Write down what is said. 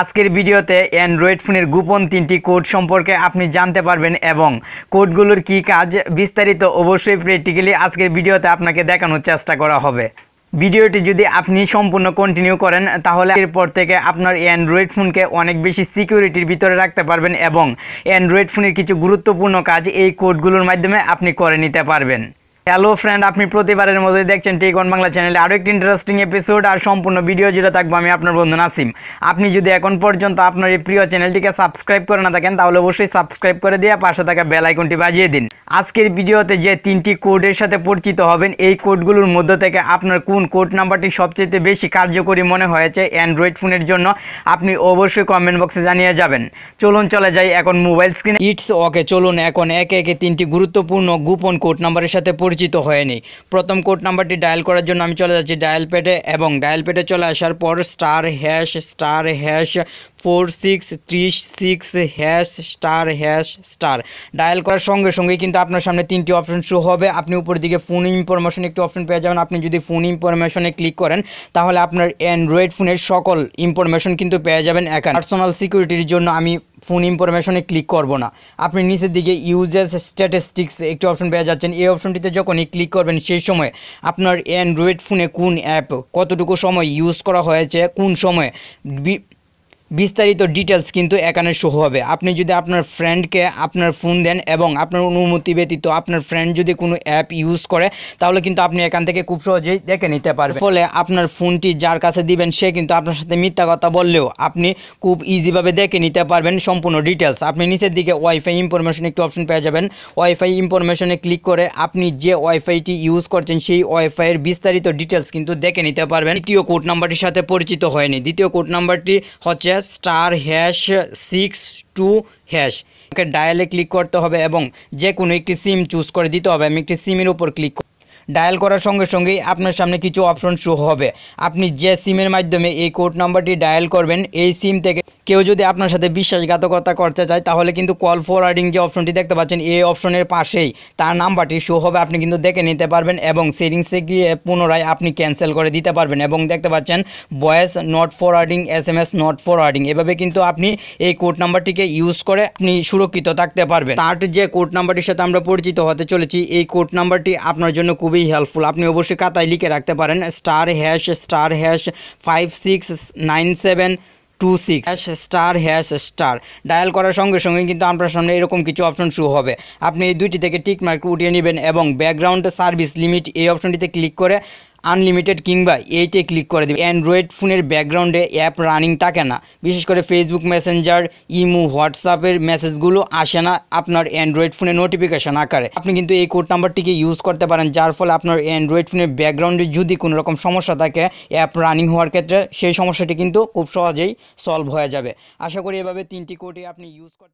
আজকের ভিডিওতে অ্যান্ড্রয়েড ফোনের গোপন তিনটি কোড সম্পর্কে আপনি জানতে পারবেন এবং কোডগুলোর কি কাজ বিস্তারিত অবশ্যই প্র্যাকটিক্যালি আজকের ভিডিওতে আপনাকে দেখানোর চেষ্টা করা হবে ভিডিওটি যদি আপনি সম্পূর্ণ কন্টিনিউ করেন তাহলে এরপর থেকে আপনার অ্যান্ড্রয়েড ফোনকে অনেক বেশি সিকিউরিটির ভিতরে রাখতে পারবেন এবং অ্যান্ড্রয়েড ফোনের কিছু গুরুত্বপূর্ণ কাজ এই কোডগুলোর মাধ্যমে আপনি করে নিতে পারবেন হ্যালো ফ্রেন্ড আপনি প্রতিবারের মধ্যে দেখছেন টেকন বাংলা চ্যানেলে আরও একটি ইন্টারেস্টিং এপিসোড আর সম্পূর্ণ ভিডিও যেটা থাকবো আমি আপনার বন্ধু নাসিম আপনি যদি এখন পর্যন্ত আপনার এই প্রিয় চ্যানেলটিকে সাবস্ক্রাইব করে না থাকেন তাহলে অবশ্যই সাবস্ক্রাইব করে দিয়ে পাশে থাকা বেল আইকনটি বাজিয়ে দিন আজকের ভিডিওতে যে তিনটি কোডের সাথে পরিচিত হবেন এই কোডগুলোর মধ্যে থেকে আপনার কোন কোড নাম্বারটি সবচেয়ে বেশি কার্যকরী মনে হয়েছে অ্যান্ড্রয়েড ফোনের জন্য আপনি অবশ্যই কমেন্ট বক্সে জানিয়ে যাবেন চলুন চলে যাই এখন মোবাইল স্ক্রিনে ইটস ওকে চলুন এখন একে একে তিনটি গুরুত্বপূর্ণ গোপন কোড নাম্বারের সাথে পরিচিত হয়নি প্রথম কোড নাম্বারটি ডায়াল করার জন্য আমি চলে যাচ্ছি ডায়াল প্যাডে এবং ডায়াল প্যাডে চলে আসার পর star hash star hash four six three six hash star hash star dial করার সঙ্গে সঙ্গে কিন্তু আপনার সামনে তিনটি অপশন শো হবে আপনি উপর দিকে ফোন ইনফরমেশন একটি অপশন পেয়ে যাবেন আপনি যদি ফোন ইনফরমেশনে ক্লিক করেন তাহলে আপনার অ্যান্ড্রয়েড ফোনের সকল ইনফরমেশন কিন্তু পেয়ে যাবেন এখানে পার্সোনাল সিকিউরিটির জন্য আমি ফোন ইনফরমেশনে ক্লিক করবো না আপনি নিচের দিকে ইউজেস স্ট্যাটিস্টিক্স একটি অপশন পেয়ে যাচ্ছেন এই অপশনটিতে যখনই ক্লিক করবেন সেই সময় আপনার অ্যান্ড্রয়েড ফোনে কোন অ্যাপ কতটুকু সময় ইউজ করা হয়েছে কোন সময়ে বিস্তারিত ডিটেলস কিন্তু এখানে শো হবে আপনি যদি আপনার ফ্রেন্ডকে আপনার ফোন দেন এবং আপনার অনুমতি ব্যতীত আপনার ফ্রেন্ড যদি কোনো অ্যাপ ইউজ করে তাহলে কিন্তু আপনি এখান থেকে খুব সহজেই দেখে নিতে পারবেন ফলে আপনার ফোনটি যার কাছে দিবেন সে কিন্তু আপনার সাথে মিথ্যা কথা বললেও আপনি খুব ইজিভাবে দেখে নিতে পারবেন সম্পূর্ণ ডিটেলস আপনি নিচের দিকে ওয়াইফাই ইনফরমেশন একটি অপশন পেয়ে যাবেন ওয়াইফাই ইনফরমেশনে ক্লিক করে আপনি যে ওয়াইফাইটি ইউজ করছেন সেই ওয়াইফাইয়ের বিস্তারিত ডিটেলস কিন্তু দেখে নিতে পারবেন দ্বিতীয় কোড নাম্বারটির সাথে পরিচিত হয়নি দ্বিতীয় কোড নাম্বারটি হচ্ছে hash star hash six two hash আমাকে ডায়ালে ক্লিক করতে হবে এবং যে কোনো একটি সিম চুজ করে দিতে হবে আমি একটি সিমের উপর ক্লিক ডায়াল করার সঙ্গে সঙ্গেই আপনার সামনে কিছু অপশন শো হবে আপনি যে সিমের মাধ্যমে এই কোড নাম্বারটি ডায়াল করবেন এই সিম থেকে কেউ যদি আপনার সাথে বিশ্বাসঘাতকতা করতে চায় তাহলে কিন্তু কল ফরওয়ার্ডিং যে অপশনটি দেখতে পাচ্ছেন এই অপশনের পাশেই তার নাম্বারটি শো হবে আপনি কিন্তু দেখে নিতে পারবেন এবং সেটিংসে গিয়ে পুনরায় আপনি ক্যান্সেল করে দিতে পারবেন এবং দেখতে পাচ্ছেন voice not forwarding S M S not forwarding এভাবে কিন্তু আপনি এই কোড নাম্বারটিকে ইউজ করে আপনি সুরক্ষিত থাকতে পারবেন তার যে কোড নাম্বারটির সাথে আমরা পরিচিত হতে চলেছি এই কোড নাম্বারটি আপনার জন্য খুবই হেল্পফুল আপনি অবশ্যই খাতায় লিখে রাখতে পারেন star hash star hash five six nine seven two six star hash star dial করার সঙ্গে সঙ্গে কিন্তু আপনার সামনে এরকম কিছু অপশন শুরু হবে আপনি এই দুইটি থেকে টিক মার্ক উঠিয়ে নেবেন এবং ব্যাকগ্রাউন্ড সার্ভিস লিমিট এই অপশনটিতে ক্লিক করে আনলিমিটেড কিংবা এইটে ক্লিক করে দেবে অ্যান্ড্রয়েড ফোনের ব্যাকগ্রাউন্ডে অ্যাপ রানিং থাকে না বিশেষ করে ফেসবুক মেসেঞ্জার ইমো হোয়াটসঅ্যাপের মেসেজগুলো আসে না আপনার অ্যান্ড্রয়েড ফোনে নোটিফিকেশান আকারে আপনি কিন্তু এই কোড নাম্বারটিকে ইউজ করতে পারেন যার ফলে আপনার অ্যান্ড্রয়েড ফোনের ব্যাকগ্রাউন্ডে যদি কোনো রকম সমস্যা থাকে অ্যাপ রানিং হওয়ার ক্ষেত্রে সেই সমস্যাটি কিন্তু খুব সহজেই সলভ হয়ে যাবে আশা করি এভাবে তিনটি কোডে আপনি ইউজ করতে